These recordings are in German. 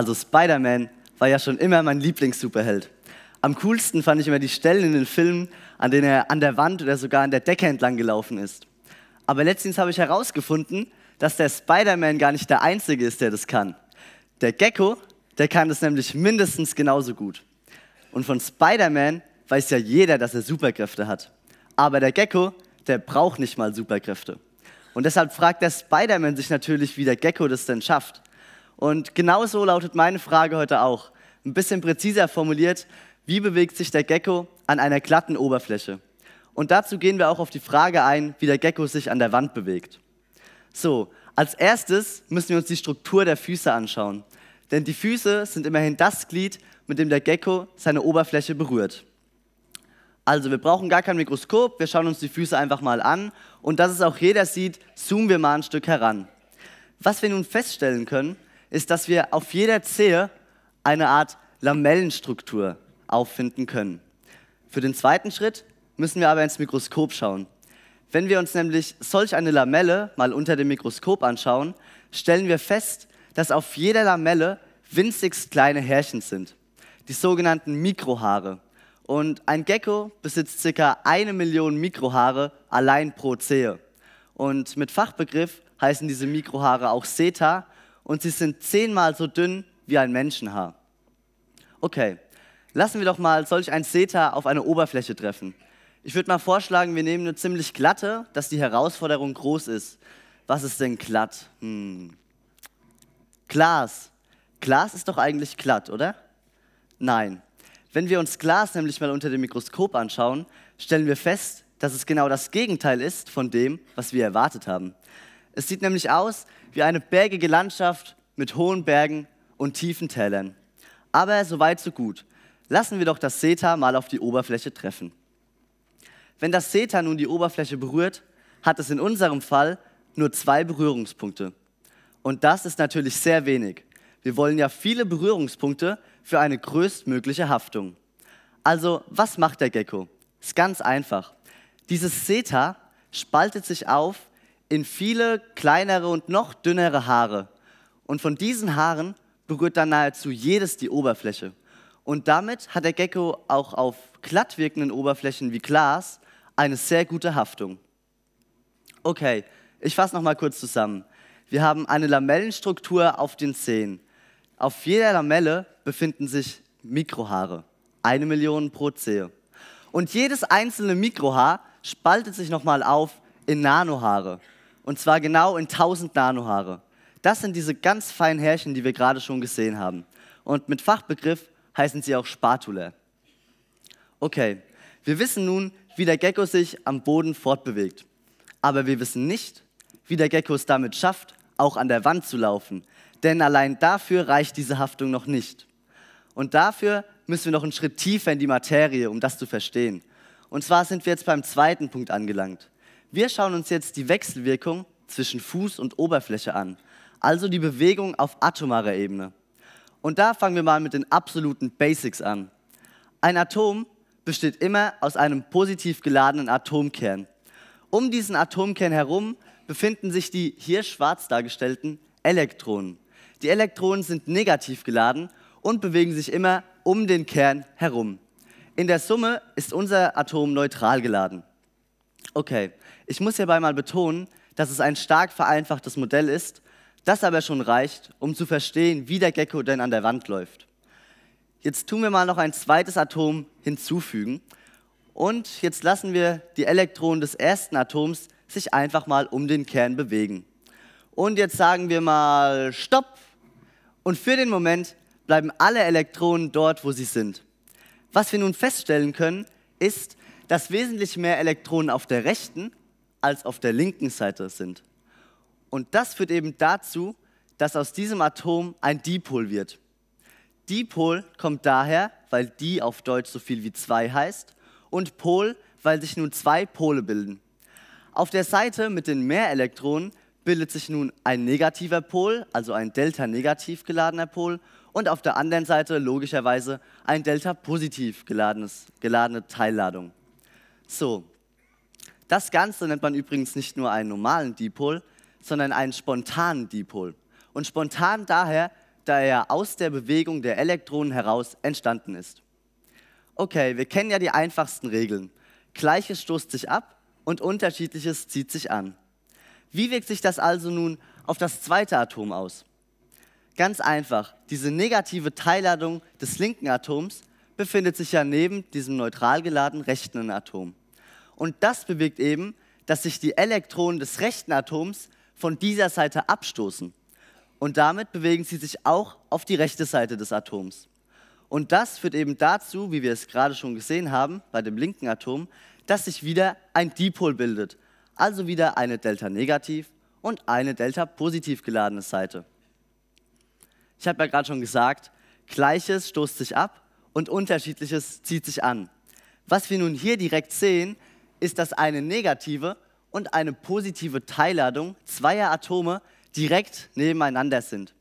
Also Spider-Man war ja schon immer mein Lieblings-Superheld. Am coolsten fand ich immer die Stellen in den Filmen, an denen er an der Wand oder sogar an der Decke entlang gelaufen ist. Aber letztens habe ich herausgefunden, dass der Spider-Man gar nicht der Einzige ist, der das kann. Der Gecko, der kann das nämlich mindestens genauso gut. Und von Spider-Man weiß ja jeder, dass er Superkräfte hat. Aber der Gecko, der braucht nicht mal Superkräfte. Und deshalb fragt der Spider-Man sich natürlich, wie der Gecko das denn schafft. Und genau so lautet meine Frage heute auch. Ein bisschen präziser formuliert, wie bewegt sich der Gecko an einer glatten Oberfläche? Und dazu gehen wir auch auf die Frage ein, wie der Gecko sich an der Wand bewegt. So, als erstes müssen wir uns die Struktur der Füße anschauen. Denn die Füße sind immerhin das Glied, mit dem der Gecko seine Oberfläche berührt. Also wir brauchen gar kein Mikroskop, wir schauen uns die Füße einfach mal an und dass es auch jeder sieht, zoomen wir mal ein Stück heran. Was wir nun feststellen können, ist, dass wir auf jeder Zehe eine Art Lamellenstruktur auffinden können. Für den zweiten Schritt müssen wir aber ins Mikroskop schauen. Wenn wir uns nämlich solch eine Lamelle mal unter dem Mikroskop anschauen, stellen wir fest, dass auf jeder Lamelle winzigst kleine Härchen sind, die sogenannten Mikrohaare. Und ein Gecko besitzt ca. eine Million Mikrohaare allein pro Zehe. Und mit Fachbegriff heißen diese Mikrohaare auch Seta und sie sind zehnmal so dünn wie ein Menschenhaar. Okay, lassen wir doch mal solch ein Zeta auf eine Oberfläche treffen. Ich würde mal vorschlagen, wir nehmen eine ziemlich glatte, dass die Herausforderung groß ist. Was ist denn glatt? Hm. Glas. Glas ist doch eigentlich glatt, oder? Nein. Wenn wir uns Glas nämlich mal unter dem Mikroskop anschauen, stellen wir fest, dass es genau das Gegenteil ist von dem, was wir erwartet haben. Es sieht nämlich aus wie eine bergige Landschaft mit hohen Bergen und tiefen Tälern. Aber so weit, so gut. Lassen wir doch das Seta mal auf die Oberfläche treffen. Wenn das Seta nun die Oberfläche berührt, hat es in unserem Fall nur zwei Berührungspunkte. Und das ist natürlich sehr wenig. Wir wollen ja viele Berührungspunkte für eine größtmögliche Haftung. Also, was macht der Gecko? Ist ganz einfach. Dieses Seta spaltet sich auf in viele kleinere und noch dünnere Haare. Und von diesen Haaren berührt dann nahezu jedes die Oberfläche. Und damit hat der Gecko auch auf glatt wirkenden Oberflächen wie Glas eine sehr gute Haftung. Okay, ich fasse nochmal kurz zusammen. Wir haben eine Lamellenstruktur auf den Zehen. Auf jeder Lamelle befinden sich Mikrohaare, eine Million pro Zehe. Und jedes einzelne Mikrohaar spaltet sich nochmal auf in Nanohaare. Und zwar genau in 1000 Nanohaare. Das sind diese ganz feinen Härchen, die wir gerade schon gesehen haben. Und mit Fachbegriff heißen sie auch Spatule. Okay, wir wissen nun, wie der Gecko sich am Boden fortbewegt. Aber wir wissen nicht, wie der Gecko es damit schafft, auch an der Wand zu laufen. Denn allein dafür reicht diese Haftung noch nicht. Und dafür müssen wir noch einen Schritt tiefer in die Materie, um das zu verstehen. Und zwar sind wir jetzt beim zweiten Punkt angelangt. Wir schauen uns jetzt die Wechselwirkung zwischen Fuß und Oberfläche an, also die Bewegung auf atomarer Ebene. Und da fangen wir mal mit den absoluten Basics an. Ein Atom besteht immer aus einem positiv geladenen Atomkern. Um diesen Atomkern herum befinden sich die hier schwarz dargestellten Elektronen. Die Elektronen sind negativ geladen und bewegen sich immer um den Kern herum. In der Summe ist unser Atom neutral geladen. Okay, ich muss hierbei mal betonen, dass es ein stark vereinfachtes Modell ist, das aber schon reicht, um zu verstehen, wie der Gecko denn an der Wand läuft. Jetzt tun wir mal noch ein zweites Atom hinzufügen und jetzt lassen wir die Elektronen des ersten Atoms sich einfach mal um den Kern bewegen. Und jetzt sagen wir mal Stopp und für den Moment bleiben alle Elektronen dort, wo sie sind. Was wir nun feststellen können, ist, dass wesentlich mehr Elektronen auf der rechten als auf der linken Seite sind. Und das führt eben dazu, dass aus diesem Atom ein Dipol wird. Dipol kommt daher, weil die auf Deutsch so viel wie zwei heißt und Pol, weil sich nun zwei Pole bilden. Auf der Seite mit den mehr Elektronen bildet sich nun ein negativer Pol, also ein delta-negativ geladener Pol und auf der anderen Seite logischerweise ein delta-positiv geladene Teilladung. So, das Ganze nennt man übrigens nicht nur einen normalen Dipol, sondern einen spontanen Dipol. Und spontan daher, da er aus der Bewegung der Elektronen heraus entstanden ist. Okay, wir kennen ja die einfachsten Regeln. Gleiches stoßt sich ab und Unterschiedliches zieht sich an. Wie wirkt sich das also nun auf das zweite Atom aus? Ganz einfach, diese negative Teilladung des linken Atoms befindet sich ja neben diesem neutral geladenen rechten Atom. Und das bewirkt eben, dass sich die Elektronen des rechten Atoms von dieser Seite abstoßen. Und damit bewegen sie sich auch auf die rechte Seite des Atoms. Und das führt eben dazu, wie wir es gerade schon gesehen haben, bei dem linken Atom, dass sich wieder ein Dipol bildet. Also wieder eine Delta-negativ und eine Delta-positiv geladene Seite. Ich habe ja gerade schon gesagt, Gleiches stoßt sich ab und Unterschiedliches zieht sich an. Was wir nun hier direkt sehen, ist das eine negative und eine positive Teilladung zweier Atome direkt nebeneinander sind.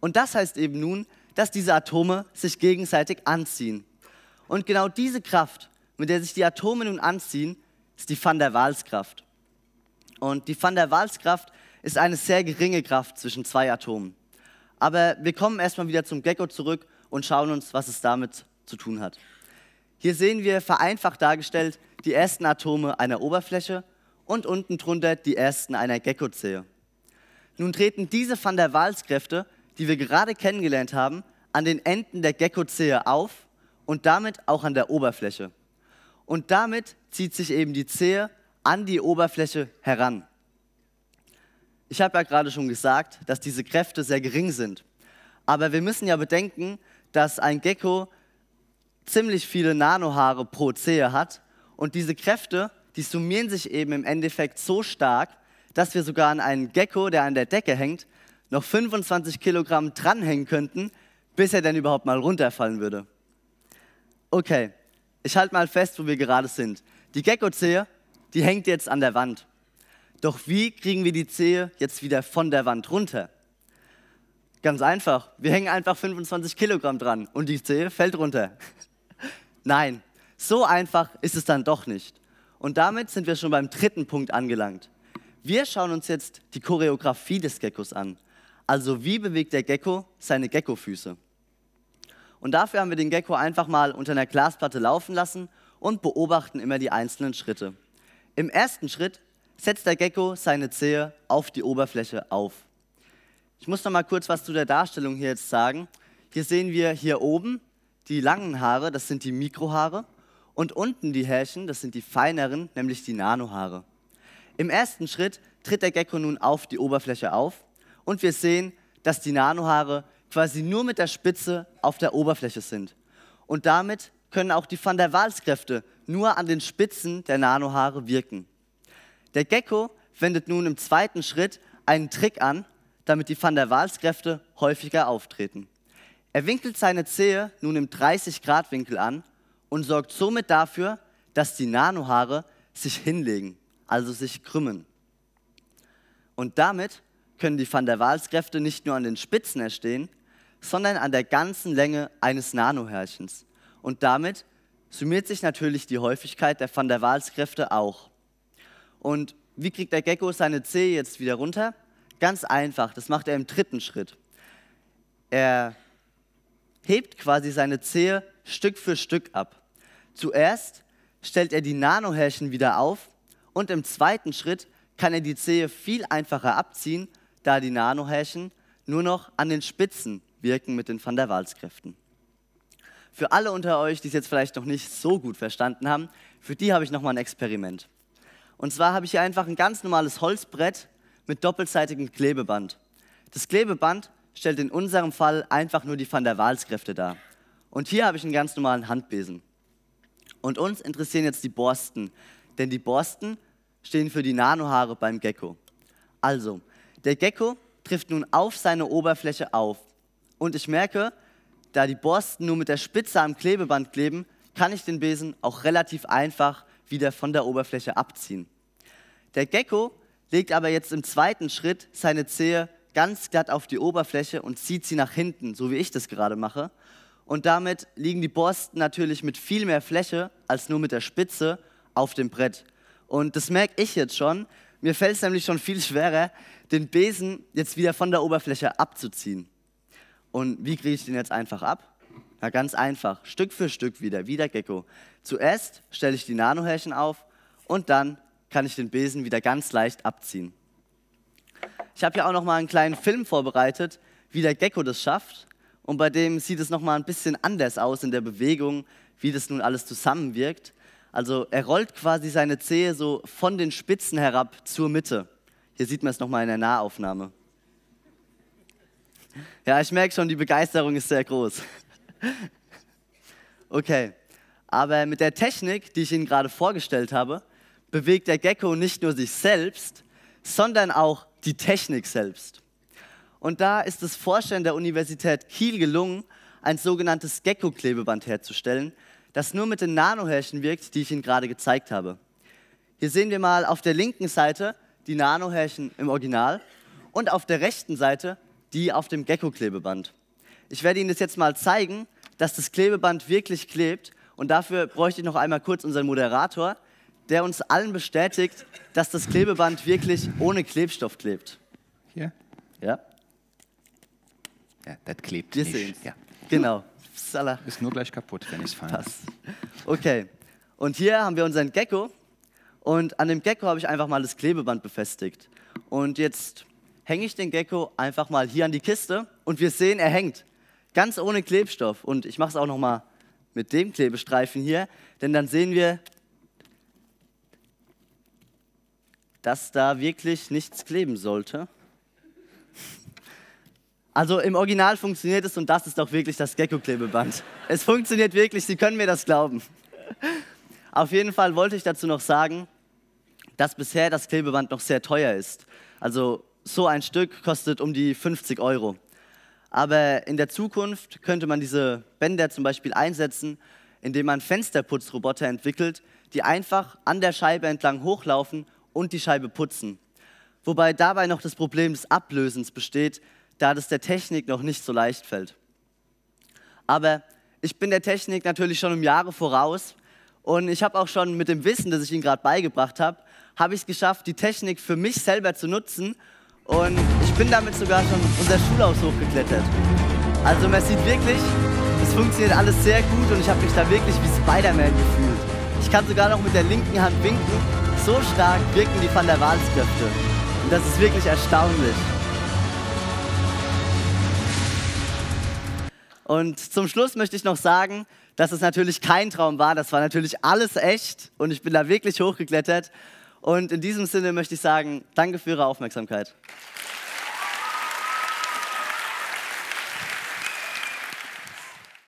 Und das heißt eben nun, dass diese Atome sich gegenseitig anziehen. Und genau diese Kraft, mit der sich die Atome nun anziehen, ist die Van der Waals Kraft. Und die Van der Waals Kraft ist eine sehr geringe Kraft zwischen zwei Atomen. Aber wir kommen erstmal wieder zum Gecko zurück und schauen uns, was es damit zu tun hat. Hier sehen wir vereinfacht dargestellt, die ersten Atome einer Oberfläche und unten drunter die ersten einer Geckozelle. Nun treten diese Van der Waals-Kräfte, die wir gerade kennengelernt haben, an den Enden der Geckozehe auf und damit auch an der Oberfläche. Und damit zieht sich eben die Zehe an die Oberfläche heran. Ich habe ja gerade schon gesagt, dass diese Kräfte sehr gering sind. Aber wir müssen ja bedenken, dass ein Gecko ziemlich viele Nanohaare pro Zehe hat und diese Kräfte, die summieren sich eben im Endeffekt so stark, dass wir sogar an einen Gecko, der an der Decke hängt, noch 25 Kilogramm dranhängen könnten, bis er denn überhaupt mal runterfallen würde. Okay, ich halte mal fest, wo wir gerade sind. Die Gecko-Zehe, die hängt jetzt an der Wand. Doch wie kriegen wir die Zehe jetzt wieder von der Wand runter? Ganz einfach, wir hängen einfach 25 Kilogramm dran und die Zehe fällt runter. Nein, so einfach ist es dann doch nicht. Und damit sind wir schon beim dritten Punkt angelangt. Wir schauen uns jetzt die Choreografie des Geckos an. Also wie bewegt der Gecko seine Geckofüße? Und dafür haben wir den Gecko einfach mal unter einer Glasplatte laufen lassen und beobachten immer die einzelnen Schritte. Im ersten Schritt setzt der Gecko seine Zehe auf die Oberfläche auf. Ich muss noch mal kurz was zu der Darstellung hier jetzt sagen. Hier sehen wir hier oben die langen Haare, das sind die Mikrohaare. Und unten die Härchen, das sind die feineren, nämlich die Nanohaare. Im ersten Schritt tritt der Gecko nun auf die Oberfläche auf und wir sehen, dass die Nanohaare quasi nur mit der Spitze auf der Oberfläche sind. Und damit können auch die Van der Waals-Kräfte nur an den Spitzen der Nanohaare wirken. Der Gecko wendet nun im zweiten Schritt einen Trick an, damit die Van der Waals-Kräfte häufiger auftreten. Er winkelt seine Zehe nun im 30-Grad-Winkel an und sorgt somit dafür, dass die Nanohaare sich hinlegen, also sich krümmen. Und damit können die Van der Waals-Kräfte nicht nur an den Spitzen erstehen, sondern an der ganzen Länge eines Nanohärchens. Und damit summiert sich natürlich die Häufigkeit der Van der Waals-Kräfte auch. Und wie kriegt der Gecko seine Zehe jetzt wieder runter? Ganz einfach, das macht er im dritten Schritt. Er hebt quasi seine Zehe Stück für Stück ab. Zuerst stellt er die Nanohärchen wieder auf und im zweiten Schritt kann er die Zehe viel einfacher abziehen, da die Nanohärchen nur noch an den Spitzen wirken mit den Van der Waals-Kräften. Für alle unter euch, die es jetzt vielleicht noch nicht so gut verstanden haben, für die habe ich nochmal ein Experiment. Und zwar habe ich hier einfach ein ganz normales Holzbrett mit doppelseitigem Klebeband. Das Klebeband stellt in unserem Fall einfach nur die Van der Waals-Kräfte dar. Und hier habe ich einen ganz normalen Handbesen. Und uns interessieren jetzt die Borsten, denn die Borsten stehen für die Nanohaare beim Gecko. Also, der Gecko trifft nun auf seine Oberfläche auf. Und ich merke, da die Borsten nur mit der Spitze am Klebeband kleben, kann ich den Besen auch relativ einfach wieder von der Oberfläche abziehen. Der Gecko legt aber jetzt im zweiten Schritt seine Zehe ganz glatt auf die Oberfläche und zieht sie nach hinten, so wie ich das gerade mache. Und damit liegen die Borsten natürlich mit viel mehr Fläche als nur mit der Spitze auf dem Brett. Und das merke ich jetzt schon. Mir fällt es nämlich schon viel schwerer, den Besen jetzt wieder von der Oberfläche abzuziehen. Und wie kriege ich den jetzt einfach ab? Na ganz einfach, Stück für Stück wieder, wieder Gecko. Zuerst stelle ich die Nanohärchen auf und dann kann ich den Besen wieder ganz leicht abziehen. Ich habe ja auch noch mal einen kleinen Film vorbereitet, wie der Gecko das schafft und bei dem sieht es nochmal ein bisschen anders aus in der Bewegung, wie das nun alles zusammenwirkt. Also er rollt quasi seine Zehe so von den Spitzen herab zur Mitte. Hier sieht man es nochmal in der Nahaufnahme. Ja, ich merke schon, die Begeisterung ist sehr groß. Okay, aber mit der Technik, die ich Ihnen gerade vorgestellt habe, bewegt der Gecko nicht nur sich selbst, sondern auch die Technik selbst. Und da ist es Forschern der Universität Kiel gelungen, ein sogenanntes Gecko-Klebeband herzustellen, das nur mit den Nanohärchen wirkt, die ich Ihnen gerade gezeigt habe. Hier sehen wir mal auf der linken Seite die Nanohärchen im Original und auf der rechten Seite die auf dem Gecko-Klebeband. Ich werde Ihnen das jetzt mal zeigen, dass das Klebeband wirklich klebt und dafür bräuchte ich noch einmal kurz unseren Moderator, der uns allen bestätigt, dass das Klebeband wirklich ohne Klebstoff klebt. Hier? Ja. Ja, das klebt Wir nicht. Sehen's. Ja. Genau. Salah. Ist nur gleich kaputt, wenn ich es fallen. Okay. Und hier haben wir unseren Gecko. Und an dem Gecko habe ich einfach mal das Klebeband befestigt. Und jetzt hänge ich den Gecko einfach mal hier an die Kiste. Und wir sehen, er hängt. Ganz ohne Klebstoff. Und ich mache es auch nochmal mit dem Klebestreifen hier. Denn dann sehen wir, dass da wirklich nichts kleben sollte. Also im Original funktioniert es und das ist doch wirklich das Gecko-Klebeband. Es funktioniert wirklich, Sie können mir das glauben. Auf jeden Fall wollte ich dazu noch sagen, dass bisher das Klebeband noch sehr teuer ist. Also so ein Stück kostet um die 50 Euro. Aber in der Zukunft könnte man diese Bänder zum Beispiel einsetzen, indem man Fensterputzroboter entwickelt, die einfach an der Scheibe entlang hochlaufen und die Scheibe putzen. Wobei dabei noch das Problem des Ablösens besteht, da das der Technik noch nicht so leicht fällt. Aber ich bin der Technik natürlich schon um Jahre voraus und ich habe auch schon mit dem Wissen, das ich Ihnen gerade beigebracht habe, habe ich es geschafft, die Technik für mich selber zu nutzen und ich bin damit sogar schon unser Schulhaus hochgeklettert. Also man sieht wirklich, es funktioniert alles sehr gut und ich habe mich da wirklich wie Spider-Man gefühlt. Ich kann sogar noch mit der linken Hand winken. So stark wirken die Van der Waals-Kräfte. Und das ist wirklich erstaunlich. Und zum Schluss möchte ich noch sagen, dass es natürlich kein Traum war. Das war natürlich alles echt und ich bin da wirklich hochgeklettert. Und in diesem Sinne möchte ich sagen, danke für Ihre Aufmerksamkeit.